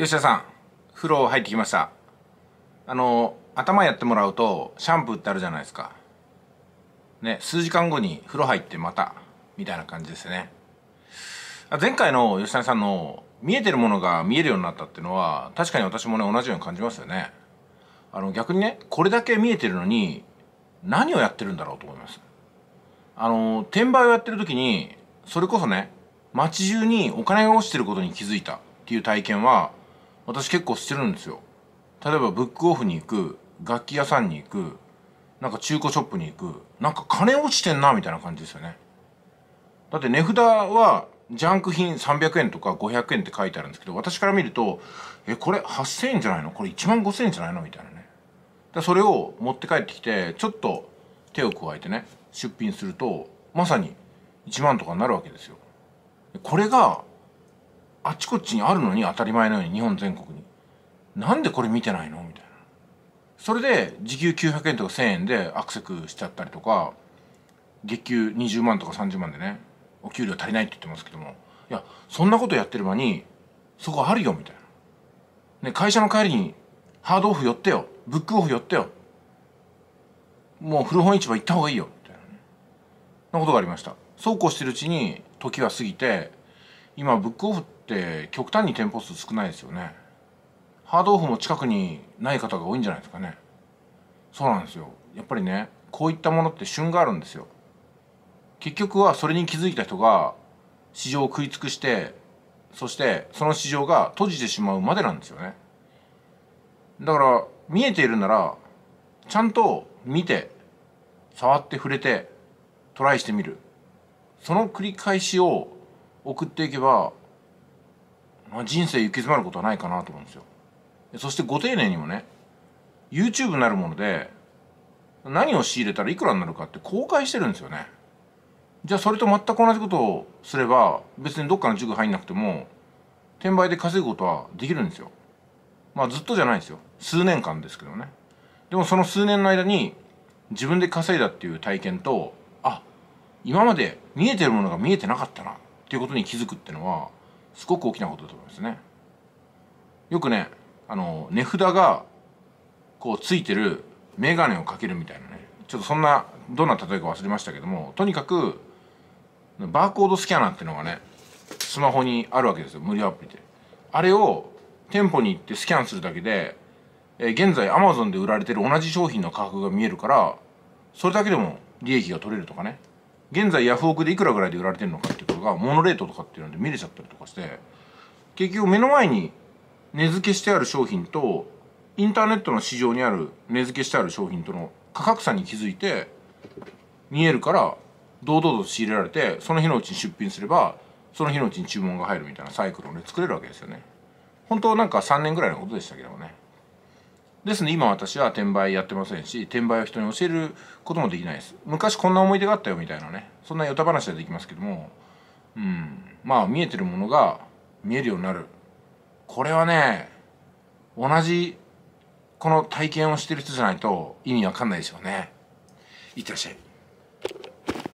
吉田さん風呂入ってきましたあの頭やってもらうとシャンプーってあるじゃないですかね数時間後に風呂入ってまたみたいな感じですね前回の吉田さんの見えてるものが見えるようになったっていうのは確かに私もね同じように感じますよねあの逆にねこれだけ見えてるのに何をやってるんだろうと思いますあの転売をやってる時にそれこそね街中にお金が落ちてることに気づいたっていう体験は私結構してるんですよ例えばブックオフに行く楽器屋さんに行くなんか中古ショップに行くなんか金落ちてんなみたいな感じですよねだって値札はジャンク品300円とか500円って書いてあるんですけど私から見るとえこれ8000円じゃないのこれ1万5000円じゃないのみたいなねだそれを持って帰ってきてちょっと手を加えてね出品するとまさに1万とかになるわけですよこれがあっちこっちにあるのに当たり前のように日本全国になんでこれ見てないのみたいなそれで時給900円とか1000円でアクセクしちゃったりとか月給20万とか30万でねお給料足りないって言ってますけどもいやそんなことやってる場にそこあるよみたいな、ね、会社の帰りにハードオフ寄ってよブックオフ寄ってよもう古本市場行った方がいいよみたいなねなことがありましたそうこうしてるうちに時は過ぎて今ブックオフって極端に店舗数少ないですよねハードオフも近くにない方が多いんじゃないですかねそうなんですよやっぱりねこういったものって旬があるんですよ結局はそれに気づいた人が市場を食い尽くしてそしてその市場が閉じてしまうまでなんですよねだから見えているならちゃんと見て触って触れてトライしてみるその繰り返しを送っていけばま人生行き詰まることはないかなと思うんですよそしてご丁寧にもね YouTube なるもので何を仕入れたらいくらになるかって公開してるんですよねじゃあそれと全く同じことをすれば別にどっかの塾入んなくても転売で稼ぐことはできるんですよまあずっとじゃないですよ数年間ですけどねでもその数年の間に自分で稼いだっていう体験とあ今まで見えてるものが見えてなかったなっていうことに気づくっていうのはすごく大きなことだと思いますね。よくねあの値札がこうついてる眼鏡をかけるみたいなねちょっとそんなどんな例えか忘れましたけどもとにかくバーコードスキャナーっていうのがねスマホにあるわけですよ無料アプリで。あれを店舗に行ってスキャンするだけで、え現在アマゾンで売られてる同じ商品の価格が見えるからそれだけでも利益が取れるとかね現在ヤフオクでいくらぐらいで売られてるのかっていうことがモノレートとかっていうので見れちゃったりとかして結局目の前に値付けしてある商品とインターネットの市場にある値付けしてある商品との価格差に気づいて見えるから堂々と仕入れられてその日のうちに出品すればその日のうちに注文が入るみたいなサイクルをね作れるわけですよね。本当なんか3年ぐらいのことでしたけどもね。ですね今私は転売やってませんし転売を人に教えることもできないです昔こんな思い出があったよみたいなねそんなヨタ話はできますけどもうんまあ見えてるものが見えるようになるこれはね同じこの体験をしてる人じゃないと意味わかんないですよねいってらっしゃい